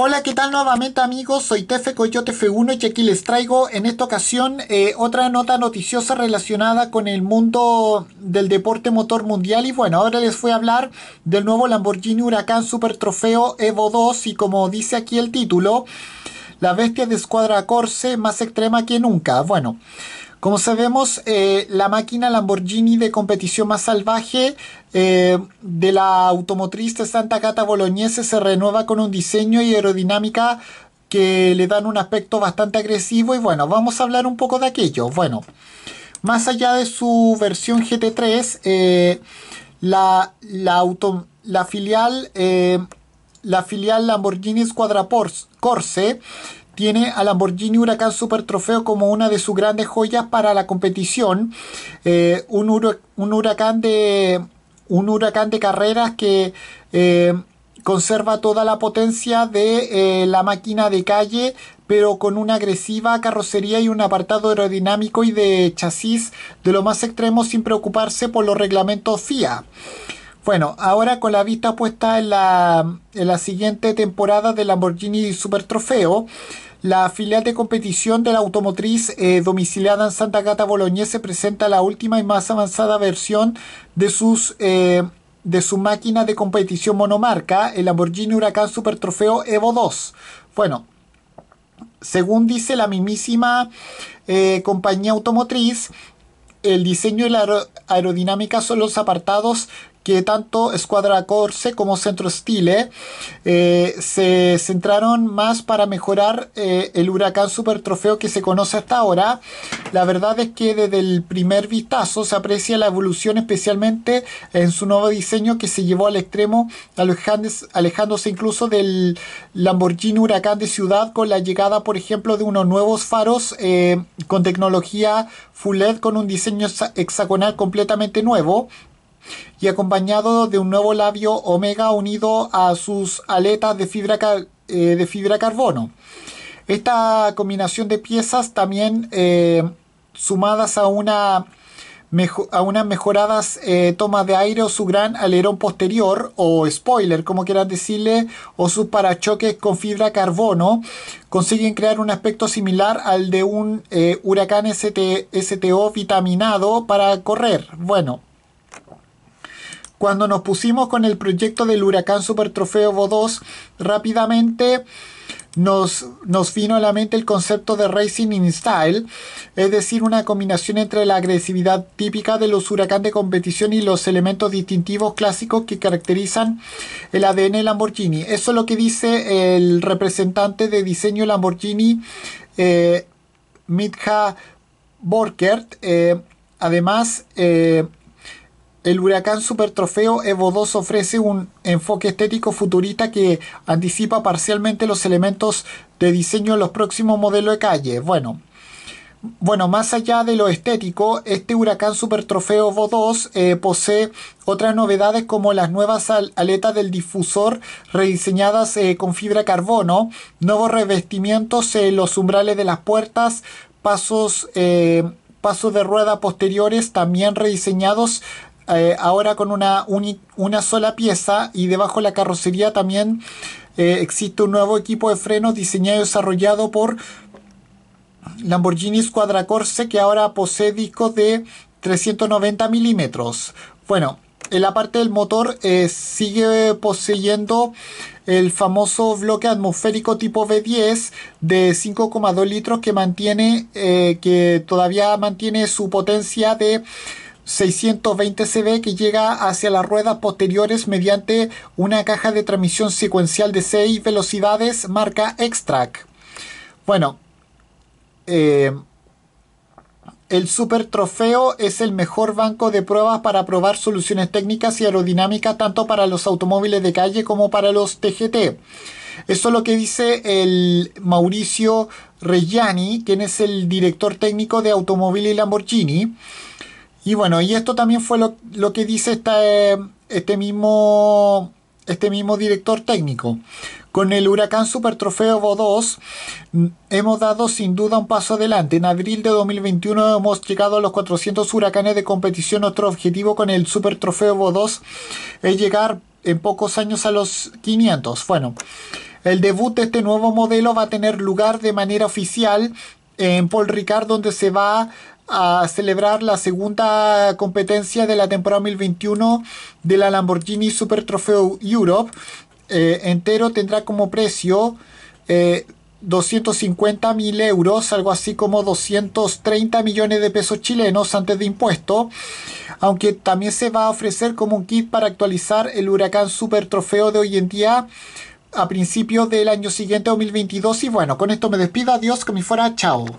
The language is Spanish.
Hola, ¿qué tal nuevamente amigos? Soy Tefe Coyote F1 y aquí les traigo en esta ocasión eh, otra nota noticiosa relacionada con el mundo del deporte motor mundial y bueno, ahora les voy a hablar del nuevo Lamborghini Huracán Super Trofeo Evo 2 y como dice aquí el título, la bestia de escuadra Corse más extrema que nunca. Bueno, como sabemos, eh, la máquina Lamborghini de competición más salvaje eh, de la automotriz Santa Cata Bolognese se renueva con un diseño y aerodinámica que le dan un aspecto bastante agresivo y bueno, vamos a hablar un poco de aquello. Bueno, más allá de su versión GT3, eh, la, filial, eh, la filial Lamborghini Squadra Corse tiene a Lamborghini Huracán Super Trofeo como una de sus grandes joyas para la competición. un huracán de un huracán de carreras que eh, conserva toda la potencia de eh, la máquina de calle, pero con una agresiva carrocería y un apartado aerodinámico y de chasis de lo más extremo sin preocuparse por los reglamentos FIA. Bueno, ahora con la vista puesta en la, en la siguiente temporada del Lamborghini Super Trofeo, la filial de competición de la automotriz eh, domiciliada en Santa Cata se presenta la última y más avanzada versión de sus eh, de su máquina de competición monomarca, el Lamborghini Huracán Super Trofeo Evo 2. Bueno, según dice la mismísima eh, compañía automotriz, el diseño y la aerodinámica son los apartados que tanto Escuadra Corse como Centro Stile eh, se centraron más para mejorar eh, el Huracán Super Trofeo que se conoce hasta ahora. La verdad es que desde el primer vistazo se aprecia la evolución especialmente en su nuevo diseño que se llevó al extremo alejándose incluso del Lamborghini Huracán de ciudad con la llegada por ejemplo de unos nuevos faros eh, con tecnología full LED con un diseño hexagonal completamente nuevo y acompañado de un nuevo labio omega unido a sus aletas de fibra, eh, de fibra carbono. Esta combinación de piezas también eh, sumadas a una a unas mejoradas eh, tomas de aire o su gran alerón posterior o spoiler, como quieran decirle, o sus parachoques con fibra carbono, consiguen crear un aspecto similar al de un huracán ST, STO vitaminado para correr. Bueno, cuando nos pusimos con el proyecto del Huracán Super Trofeo v 2 rápidamente nos, nos vino a la mente el concepto de Racing in Style, es decir, una combinación entre la agresividad típica de los huracanes de competición y los elementos distintivos clásicos que caracterizan el ADN Lamborghini. Eso es lo que dice el representante de diseño Lamborghini, eh, Mitja Borkert. Eh, además, eh, el Huracán Super Trofeo Evo 2 ofrece un enfoque estético futurista que anticipa parcialmente los elementos de diseño en los próximos modelos de calle. Bueno, bueno, más allá de lo estético, este Huracán Super Trofeo Evo 2 eh, posee otras novedades como las nuevas aletas del difusor rediseñadas eh, con fibra carbono, nuevos revestimientos en los umbrales de las puertas, pasos eh, pasos de rueda posteriores también rediseñados eh, ahora con una, una sola pieza y debajo de la carrocería también eh, existe un nuevo equipo de frenos diseñado y desarrollado por Lamborghini Cuadracorse que ahora posee discos de 390 milímetros. Bueno, en la parte del motor eh, sigue poseyendo el famoso bloque atmosférico tipo V10 de 5,2 litros que mantiene que todavía mantiene su potencia de 620 CV que llega hacia las ruedas posteriores mediante una caja de transmisión secuencial de 6 velocidades marca Extract. Bueno, eh, el Super Trofeo es el mejor banco de pruebas para probar soluciones técnicas y aerodinámicas tanto para los automóviles de calle como para los TGT. Eso es lo que dice el Mauricio Reggiani, quien es el director técnico de Automóvil y Lamborghini. Y bueno, y esto también fue lo, que dice eh, este, mismo, este mismo director técnico. Con el Huracán Super Trofeo 2 mm, hemos dado sin duda un paso adelante. En abril de 2021 hemos llegado a los 400 huracanes de competición. Nuestro objetivo con el Super Trofeo bo 2 es llegar en pocos años a los 500. Bueno, el debut de este nuevo modelo va a tener lugar de manera oficial en Paul Ricard, donde se va a celebrar la segunda competencia de la temporada 2021 de la Lamborghini Super Trofeo Europe. Eh, entero tendrá como precio 250 eh, mil euros, algo así como 230 millones de pesos chilenos antes de impuesto, aunque también se va a ofrecer como un kit para actualizar el Huracán Super Trofeo de hoy en día a principios del año siguiente 2022 y bueno, con esto me despido, adiós, que me fuera, chao.